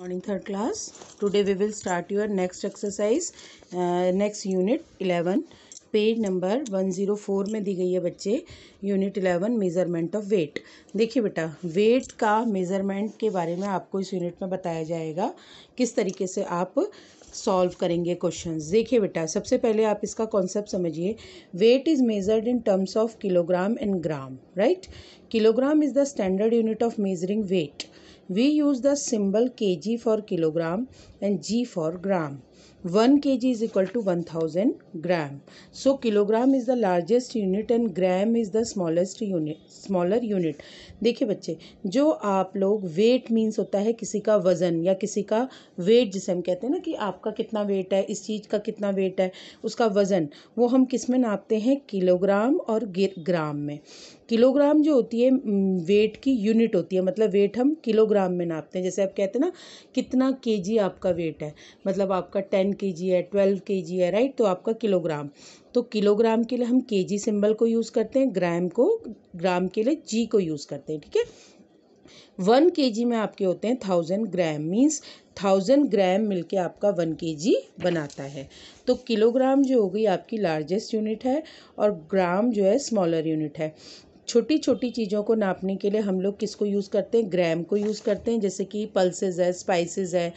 Morning third class today we will start your next exercise next unit eleven page number one zero four में दी गई है बच्चे unit eleven measurement of weight देखिए बेटा wait का मेज़रमेंट के बारे में आपको इस यूनिट में बताया जाएगा किस तरीके से आप सॉल्व करेंगे क्वेश्चंस देखिए बेटा सबसे पहले आप इसका कॉन्सेप्ट समझिए weight is measured in terms of kilogram and gram right kilogram is the standard unit of measuring weight We use the symbol kg for kilogram and g for gram. 1 kg is equal to 1000 gram. So kilogram is the largest unit and gram is the smallest unit smaller unit. देखिए बच्चे जो आप लोग wait means होता है किसी का वज़न या किसी का वेट जिसे हम कहते हैं ना कि आपका कितना वेट है इस चीज़ का कितना वेट है उसका वज़न वो हम किस में नापते हैं किलोग्राम और ग्राम में किलोग्राम जो होती है वेट की यूनिट होती है मतलब वेट हम किलोग्राम में नापते हैं जैसे आप कहते हैं ना कितना केजी आपका वेट है मतलब आपका टेन केजी है ट्वेल्व केजी है राइट तो आपका किलोग्राम तो किलोग्राम के लिए हम केजी सिंबल को यूज़ करते हैं ग्राम को ग्राम के लिए जी को यूज़ करते हैं ठीक है वन के जी में आपके होते हैं thousand gram means thousand gram मिलके आपका वन के जी बनाता है तो किलोग्राम जो हो गई आपकी लार्जेस्ट यूनिट है और ग्राम जो है स्मॉलर यूनिट है छोटी छोटी चीज़ों को नापने के लिए हम लोग किसको यूज़ करते हैं ग्राम को यूज़ करते हैं जैसे कि पल्सेज है स्पाइसेस है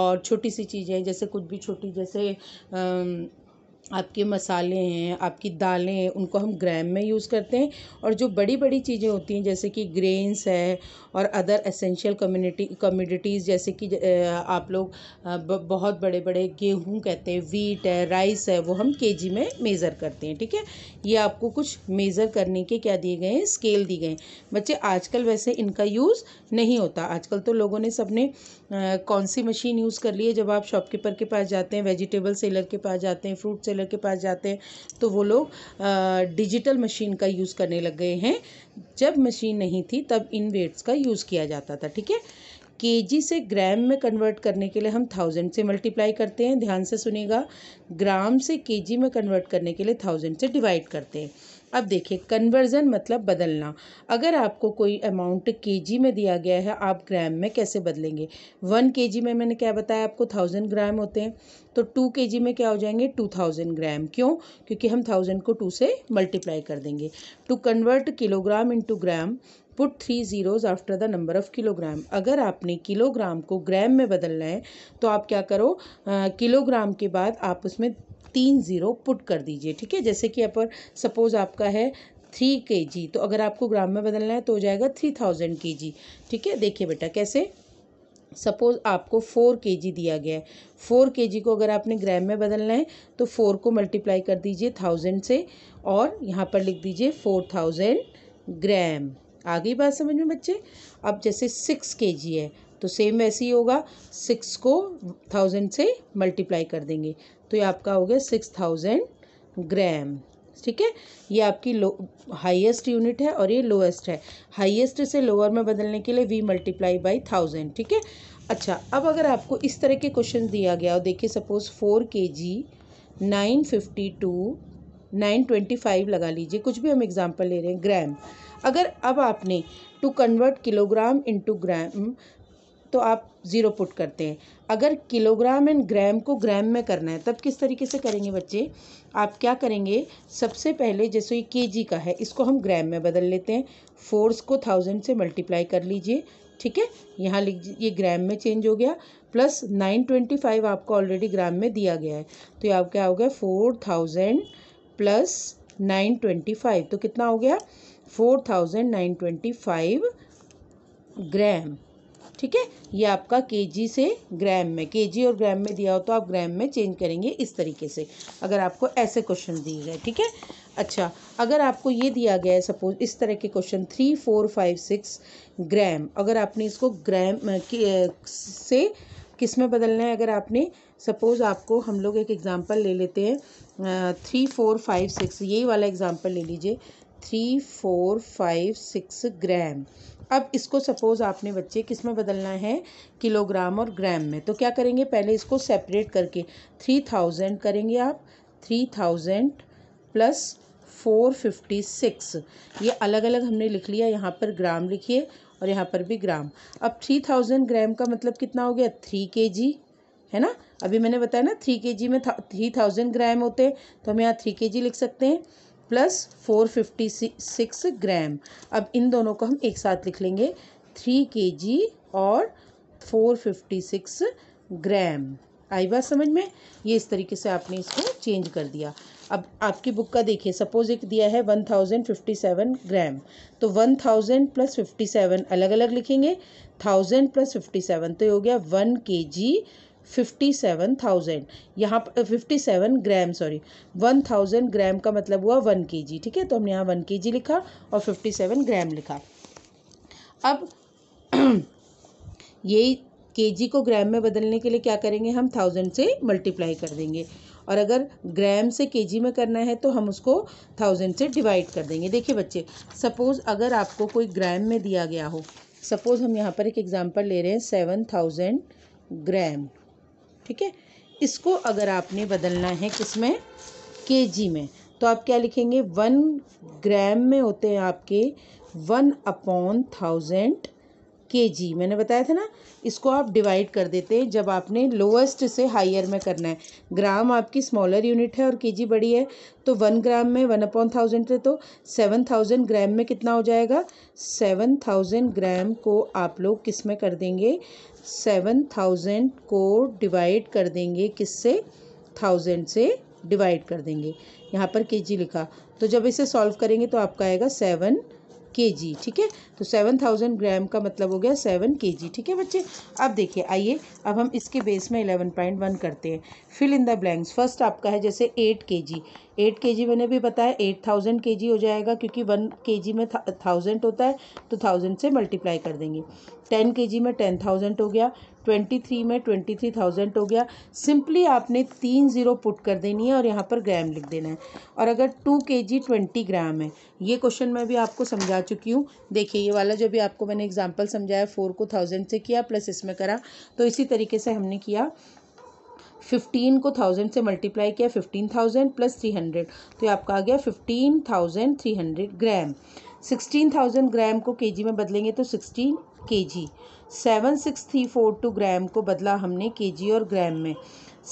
और छोटी सी चीज़ें जैसे कुछ भी छोटी जैसे आपके मसाले हैं आपकी दालें हैं उनको हम ग्राम में यूज़ करते हैं और जो बड़ी बड़ी चीज़ें होती हैं जैसे कि ग्रेन्स है और अदर एसेंशियल कम्युनिटी कमोडिटीज़ जैसे कि आप लोग बहुत बड़े बड़े गेहूँ कहते हैं व्हीट है राइस है वो हम केजी में मेज़र करते हैं ठीक है ये आपको कुछ मेज़र करने के क्या दिए गए हैं स्केल दिए गए हैं बच्चे आजकल वैसे इनका यूज़ नहीं होता आजकल तो लोगों ने सबने कौन सी मशीन यूज़ कर ली है जब आप शॉपकीपर के पास जाते हैं वेजिटेबल सेलर के पास जाते हैं फ्रूट सेलर डीलर के पास जाते हैं तो वो लोग डिजिटल मशीन का यूज़ करने लग गए हैं जब मशीन नहीं थी तब इन वेट्स का यूज़ किया जाता था ठीक है केजी से ग्राम में कन्वर्ट करने के लिए हम थाउजेंड से मल्टीप्लाई करते हैं ध्यान से सुनेगा ग्राम से केजी में कन्वर्ट करने के लिए थाउजेंड से डिवाइड करते हैं अब देखिए कन्वर्ज़न मतलब बदलना अगर आपको कोई अमाउंट केजी में दिया गया है आप ग्राम में कैसे बदलेंगे वन केजी में मैंने क्या बताया आपको थाउजेंड ग्राम होते हैं तो टू केजी में क्या हो जाएंगे टू थाउजेंड ग्राम क्यों क्योंकि हम थाउजेंड को टू से मल्टीप्लाई कर देंगे to convert kilogram into gram put three zeros after the number of kilogram अगर आपने किलोग्राम को ग्राम में बदलना है तो आप क्या करो किलोग्राम के बाद आप उसमें तीन ज़ीरो पुट कर दीजिए ठीक है जैसे कि अपर सपोज़ आपका है थ्री के जी तो अगर आपको ग्राम में बदलना है तो हो जाएगा थ्री थाउजेंड के जी ठीक है देखिए बेटा कैसे सपोज़ आपको फोर के जी दिया गया है फोर के जी को अगर आपने ग्राम में बदलना है तो फोर को मल्टीप्लाई कर दीजिए थाउजेंड से और यहाँ पर लिख दीजिए फोर थाउजेंड ग्राम आ गई बात समझ में बच्चे अब जैसे सिक्स के जी है तो सेम वैसे ही होगा सिक्स को थाउजेंड से मल्टीप्लाई कर देंगे तो ये आपका हो गया सिक्स थाउजेंड ग्राम ठीक है ये आपकी लो हाइएस्ट यूनिट है और ये लोएस्ट है हाइएस्ट से लोअर में बदलने के लिए वी मल्टीप्लाई बाई थाउजेंड ठीक है अच्छा अब अगर आपको इस तरह के क्वेश्चन दिया गया और देखिए suppose four K G nine fifty two nine twenty five लगा लीजिए कुछ भी हम एग्ज़ाम्पल ले रहे हैं ग्राम अगर अब आपने to convert kilogram into gram तो आप ज़ीरो पुट करते हैं अगर किलोग्राम एंड ग्राम को ग्राम में करना है तब किस तरीके से करेंगे बच्चे आप क्या करेंगे सबसे पहले जैसे ये जी का है इसको हम ग्राम में बदल लेते हैं फोर्स को थाउजेंड से मल्टीप्लाई कर लीजिए ठीक है यहाँ लिख ये ग्राम में चेंज हो गया प्लस नाइन ट्वेंटी फाइव आपको ऑलरेडी ग्राम में दिया गया है तो ये आप क्या हो गया four thousand plus nine twenty five तो कितना हो गया four thousand nine twenty five gram ठीक है ये आपका केजी से ग्राम में केजी और ग्राम में दिया हो तो आप ग्राम में चेंज करेंगे इस तरीके से अगर आपको ऐसे क्वेश्चन दिए गए ठीक है अच्छा अगर आपको ये दिया गया है सपोज इस तरह के question three four five six gram अगर आपने इसको ग्राम से किस में बदलना है अगर आपने सपोज़ आपको हम लोग एक एग्ज़ाम्पल ले लेते हैं थ्री फोर फाइव सिक्स यही वाला एग्ज़ाम्पल ले लीजिए three four five six gram अब इसको सपोज़ आपने बच्चे किस में बदलना है किलोग्राम और ग्राम में तो क्या करेंगे पहले इसको सेपरेट करके थ्री थाउजेंड करेंगे आप three thousand plus four fifty six ये अलग अलग हमने लिख लिया यहाँ पर ग्राम लिखिए और यहाँ पर भी ग्राम अब थ्री थाउजेंड ग्राम का मतलब कितना हो गया थ्री के जी है ना अभी मैंने बताया ना थ्री के जी में थ्री थाउजेंड ग्राम होते हैं तो हम यहाँ थ्री के जी लिख सकते हैं plus four fifty six gram अब इन दोनों को हम एक साथ लिख लेंगे थ्री के जी और फोर फिफ्टी सिक्स ग्राम आई बात समझ में ये इस तरीके से आपने इसको चेंज कर दिया अब आपकी बुक का देखिए सपोज एक दिया है one thousand fifty seven gram तो one thousand plus fifty seven अलग अलग लिखेंगे थाउजेंड प्लस फिफ्टी सेवन तो ये हो गया one K G fifty seven thousand यहाँ fifty seven gram sorry one thousand gram का मतलब हुआ वन के जी ठीक है तो हमने यहाँ वन के जी लिखा और फिफ्टी सेवन ग्राम लिखा अब यही के जी को ग्राम में बदलने के लिए क्या करेंगे हम थाउजेंड से मल्टीप्लाई कर देंगे और अगर ग्राम से के जी में करना है तो हम उसको थाउजेंड से डिवाइड कर देंगे देखिए बच्चे सपोज़ अगर आपको कोई ग्राम में दिया गया हो सपोज़ हम यहाँ पर एक एग्ज़ाम्पल ले रहे हैं सेवन थाउजेंड ग्राम ठीक है इसको अगर आपने बदलना है किस में के में तो आप क्या लिखेंगे वन ग्राम में होते हैं आपके वन अपॉन थाउजेंड के जी मैंने बताया था ना इसको आप डिवाइड कर देते हैं जब आपने लोवेस्ट से हाइयर में करना है ग्राम आपकी स्मॉलर यूनिट है और के जी बड़ी है तो वन ग्राम में वन अपॉन थाउजेंड थे तो सेवन थाउजेंड ग्राम में कितना हो जाएगा सेवन थाउजेंड ग्राम को आप लोग किस में कर देंगे सेवन थाउजेंड को डिवाइड कर देंगे किस से थाउजेंड से डिवाइड कर देंगे यहाँ पर के जी लिखा तो जब इसे सॉल्व करेंगे तो आपका आएगा सेवन के जी ठीक है तो सेवन थाउजेंड ग्राम का मतलब हो गया सेवन के जी ठीक है बच्चे अब देखिए आइए अब हम इसके बेस में इलेवन पॉइंट वन करते हैं fill in the blanks first आपका है जैसे एट के जी एट के जी मैंने भी बताया एट थाउजेंड के जी हो जाएगा क्योंकि वन के जी में थाउजेंड होता है तो थाउजेंड से मल्टीप्लाई कर देंगे टेन के जी में टेन थाउजेंड हो गया ट्वेंटी थ्री में ट्वेंटी थ्री थाउजेंड हो गया सिंपली आपने तीन ज़ीरो पुट कर देनी है और यहाँ पर ग्राम लिख देना है और अगर टू के जी ट्वेंटी ग्राम है ये क्वेश्चन मैं भी आपको समझा चुकी हूँ देखिए ये वाला जो भी आपको मैंने एग्जाम्पल समझाया फोर को थाउजेंड से किया प्लस इसमें करा तो इसी तरीके से हमने किया फिफ्टीन को थाउजेंड से मल्टीप्लाई किया fifteen thousand plus three hundred तो ये आपका आ गया fifteen thousand three hundred gram sixteen thousand gram को केजी में बदलेंगे तो sixteen K G seven six three four two gram को बदला हमने के जी और ग्राम में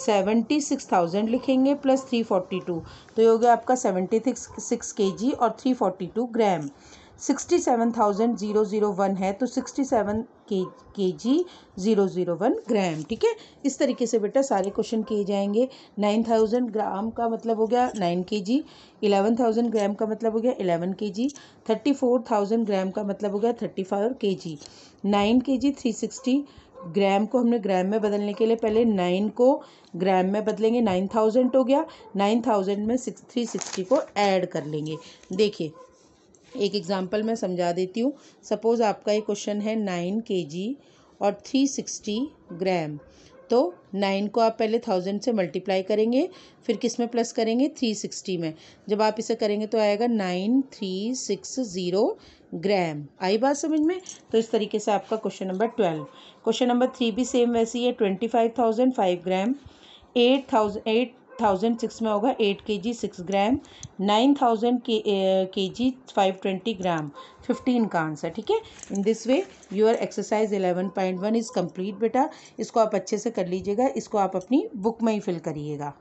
सेवेंटी सिक्स थाउजेंड लिखेंगे प्लस थ्री फोर्टी टू तो ये हो गया आपका seventy six six K G और three forty two gram sixty seven thousand zero zero one है तो sixty seven K K G zero zero one gram ठीक है इस तरीके से बेटा सारे क्वेश्चन किए जाएंगे नाइन थाउजेंड ग्राम का मतलब हो गया नाइन के जी एलेवन थाउजेंड ग्राम का मतलब हो गया eleven K G thirty four thousand gram का मतलब हो गया थर्टी फाइव के जी नाइन के जी थ्री सिक्सटी ग्राम को हमने ग्राम में बदलने के लिए पहले नाइन को ग्राम में बदलेंगे नाइन थाउजेंड हो गया नाइन थाउजेंड में सिक्स थ्री सिक्सटी को ऐड कर लेंगे देखिए एक एग्ज़ाम्पल मैं समझा देती हूँ सपोज़ आपका ये क्वेश्चन है नाइन के जी और थ्री सिक्सटी ग्राम तो नाइन को आप पहले थाउजेंड से मल्टीप्लाई करेंगे फिर किस में प्लस करेंगे थ्री सिक्सटी में जब आप इसे करेंगे तो आएगा nine three six zero gram आई बात समझ में तो इस तरीके से आपका question number twelve question number three भी सेम वैसी है twenty five thousand five gram eight thousand eight thousand six में होगा eight K G six gram nine thousand K G five twenty gram fifteen का आंसर ठीक है in this way your exercise eleven point one is complete बेटा इसको आप अच्छे से कर लीजिएगा इसको आप अपनी बुक में ही फिल करिएगा